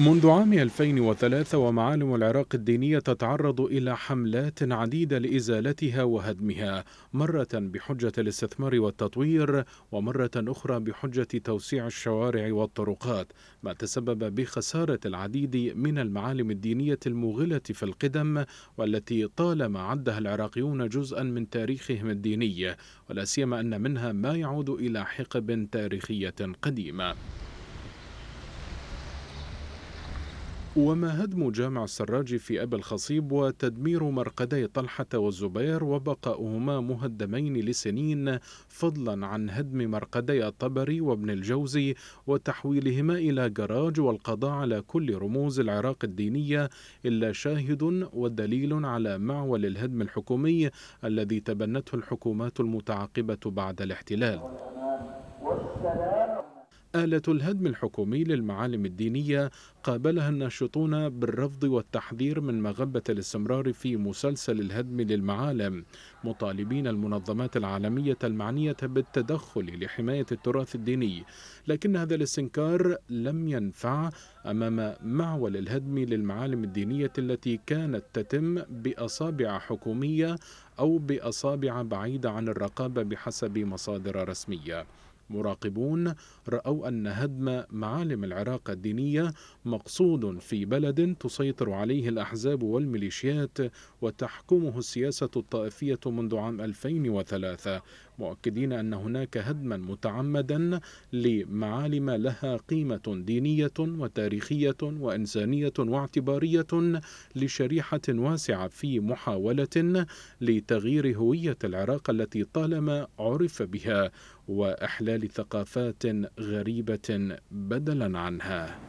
منذ عام 2003 ومعالم العراق الدينية تتعرض إلى حملات عديدة لإزالتها وهدمها مرة بحجة الاستثمار والتطوير ومرة أخرى بحجة توسيع الشوارع والطرقات ما تسبب بخسارة العديد من المعالم الدينية الموغلة في القدم والتي طالما عدها العراقيون جزءا من تاريخهم الديني ولا سيما أن منها ما يعود إلى حقب تاريخية قديمة وما هدم جامع السراج في أبا الخصيب وتدمير مرقدي طلحة والزبير وبقاؤهما مهدمين لسنين فضلا عن هدم مرقدي الطبري وابن الجوزي وتحويلهما إلى جراج والقضاء على كل رموز العراق الدينية إلا شاهد ودليل على معول الهدم الحكومي الذي تبنته الحكومات المتعاقبة بعد الاحتلال والسلام آلة الهدم الحكومي للمعالم الدينية قابلها الناشطون بالرفض والتحذير من مغبة الاستمرار في مسلسل الهدم للمعالم مطالبين المنظمات العالمية المعنية بالتدخل لحماية التراث الديني لكن هذا الاستنكار لم ينفع أمام معول الهدم للمعالم الدينية التي كانت تتم بأصابع حكومية أو بأصابع بعيدة عن الرقابة بحسب مصادر رسمية مراقبون رأوا أن هدم معالم العراق الدينية مقصود في بلد تسيطر عليه الأحزاب والميليشيات وتحكمه السياسة الطائفية منذ عام 2003 مؤكدين أن هناك هدما متعمدا لمعالم لها قيمة دينية وتاريخية وإنسانية واعتبارية لشريحة واسعة في محاولة لتغيير هوية العراق التي طالما عرف بها وإحلال لثقافات ثقافات غريبة بدلا عنها